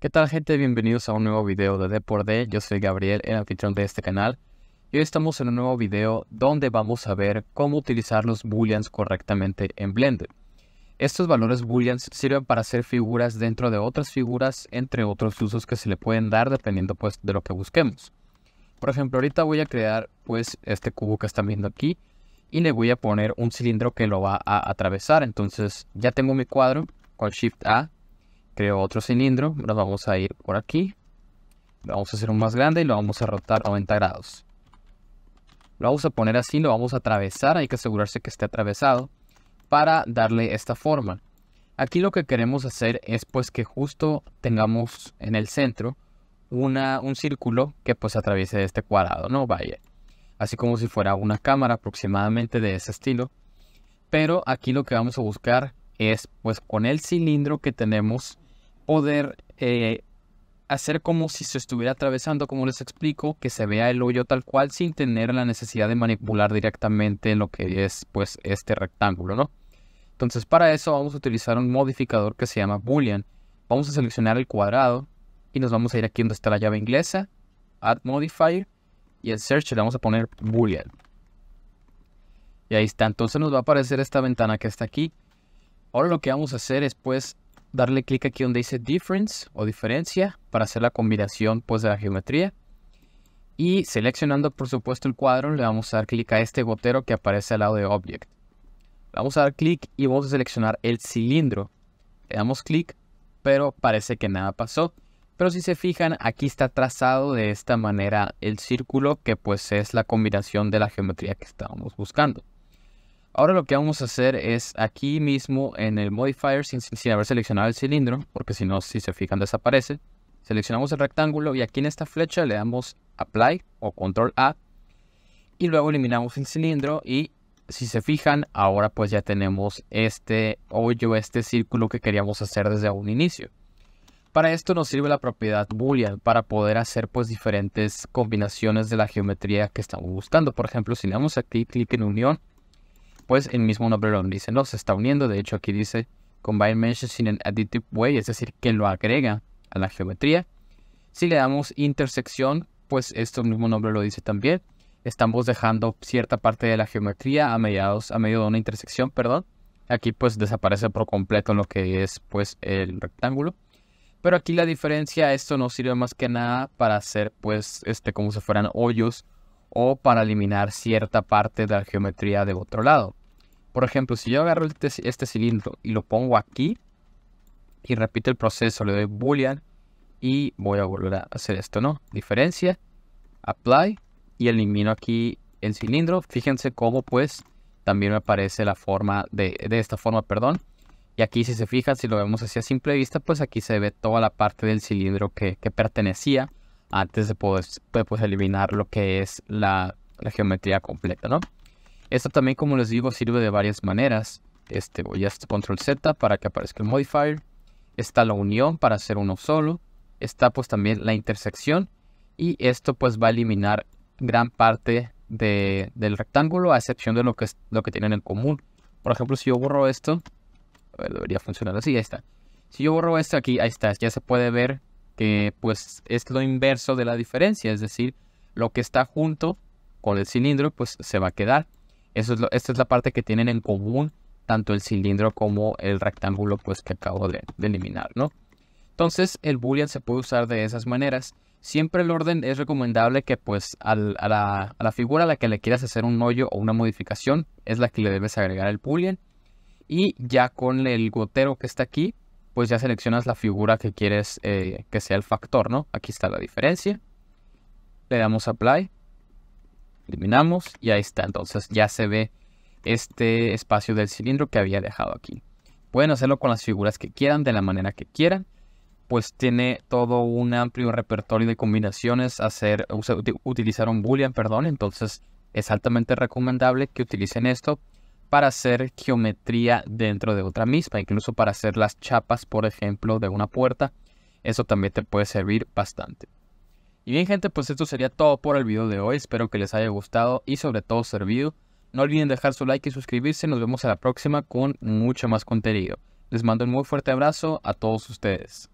¿Qué tal gente? Bienvenidos a un nuevo video de D. Yo soy Gabriel, el anfitrión de este canal. Y hoy estamos en un nuevo video donde vamos a ver cómo utilizar los booleans correctamente en Blender. Estos valores booleans sirven para hacer figuras dentro de otras figuras, entre otros usos que se le pueden dar dependiendo pues de lo que busquemos. Por ejemplo, ahorita voy a crear pues este cubo que están viendo aquí y le voy a poner un cilindro que lo va a atravesar. Entonces ya tengo mi cuadro con Shift A creo otro cilindro, lo vamos a ir por aquí, vamos a hacer un más grande y lo vamos a rotar 90 grados. Lo vamos a poner así, lo vamos a atravesar, hay que asegurarse que esté atravesado para darle esta forma. Aquí lo que queremos hacer es pues que justo tengamos en el centro una, un círculo que pues atraviese este cuadrado, ¿no? Vaya. Así como si fuera una cámara aproximadamente de ese estilo. Pero aquí lo que vamos a buscar es pues con el cilindro que tenemos poder eh, hacer como si se estuviera atravesando, como les explico, que se vea el hoyo tal cual sin tener la necesidad de manipular directamente lo que es pues este rectángulo, ¿no? Entonces para eso vamos a utilizar un modificador que se llama boolean. Vamos a seleccionar el cuadrado y nos vamos a ir aquí donde está la llave inglesa, add modifier y el search le vamos a poner boolean. Y ahí está, entonces nos va a aparecer esta ventana que está aquí. Ahora lo que vamos a hacer es pues darle clic aquí donde dice Difference o diferencia para hacer la combinación pues, de la geometría. Y seleccionando por supuesto el cuadro le vamos a dar clic a este gotero que aparece al lado de Object. Vamos a dar clic y vamos a seleccionar el cilindro. Le damos clic, pero parece que nada pasó. Pero si se fijan, aquí está trazado de esta manera el círculo que pues es la combinación de la geometría que estábamos buscando. Ahora lo que vamos a hacer es aquí mismo en el modifier sin, haber seleccionado el cilindro, porque si no, si se fijan desaparece. Seleccionamos el rectángulo y aquí en esta flecha le damos Apply o Control A y luego eliminamos el cilindro y si se fijan ahora pues ya tenemos este hoyo, este círculo que queríamos hacer desde un inicio. Para esto nos sirve la propiedad boolean para poder hacer pues diferentes combinaciones de la geometría que estamos buscando. Por ejemplo, si le damos aquí clic en unión, pues el mismo nombre lo dice, no, se está uniendo, de hecho aquí dice Combine Meshes in an Additive Way, es decir, que lo agrega a la geometría. Si le damos intersección, pues esto mismo nombre lo dice también. Estamos dejando cierta parte de la geometría a mediados, a medio de una intersección, perdón. Aquí pues desaparece por completo lo que es pues el rectángulo. Pero aquí la diferencia, esto no sirve más que nada para hacer pues este como si fueran hoyos o para eliminar cierta parte de la geometría de otro lado. Por ejemplo, si yo agarro este, cilindro y lo pongo aquí y repito el proceso, le doy boolean y voy a volver a hacer esto, ¿no? Diferencia, apply y elimino aquí el cilindro. Fíjense cómo pues también me aparece la forma de, esta forma, perdón. Y aquí si se fijan, si lo vemos así a simple vista, pues aquí se ve toda la parte del cilindro que, pertenecía antes de poder pues, eliminar lo que es la geometría completa, ¿no? Esta también, como les digo, sirve de varias maneras. Este, voy a este control Z para que aparezca el modifier. Está la unión para hacer uno solo. Está pues también la intersección. Y esto pues va a eliminar gran parte del rectángulo, a excepción de lo que, lo que tienen en común. Por ejemplo, si yo borro esto, debería funcionar así, ahí está. Si yo borro esto aquí, ahí está, ya se puede ver que pues es lo inverso de la diferencia, es decir, lo que está junto con el cilindro pues se va a quedar es esta es la parte que tienen en común tanto el cilindro como el rectángulo pues que acabo de, eliminar, ¿no? Entonces el boolean se puede usar de esas maneras. Siempre el orden es recomendable que pues al, a, la, figura a la que le quieras hacer un hoyo o una modificación es la que le debes agregar el boolean. Y ya con el gotero que está aquí, pues ya seleccionas la figura que quieres eh, que sea el factor, ¿no? Aquí está la diferencia. Le damos apply eliminamos y ahí está. Entonces ya se ve este espacio del cilindro que había dejado aquí. Pueden hacerlo con las figuras que quieran, de la manera que quieran. Pues tiene todo un amplio repertorio de combinaciones, hacer, utilizar un boolean, perdón. Entonces es altamente recomendable que utilicen esto para hacer geometría dentro de otra misma, incluso para hacer las chapas, por ejemplo, de una puerta. Eso también te puede servir bastante. Y bien gente, pues esto sería todo por el video de hoy. Espero que les haya gustado y sobre todo servido. No olviden dejar su like y suscribirse. Nos vemos a la próxima con mucho más contenido. Les mando un muy fuerte abrazo a todos ustedes.